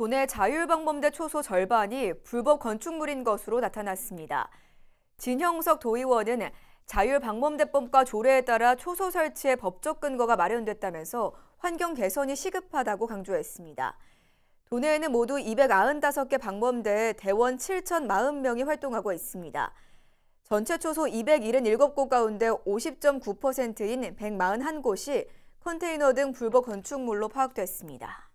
도내 자율방범대 초소 절반이 불법 건축물인 것으로 나타났습니다. 진형석 도의원은 자율방범대법과 조례에 따라 초소 설치에 법적 근거가 마련됐다면서 환경 개선이 시급하다고 강조했습니다. 도내에는 모두 295개 방범대에 대원 7,040명이 활동하고 있습니다. 전체 초소 277곳 가운데 50.9%인 141곳이 컨테이너 등 불법 건축물로 파악됐습니다.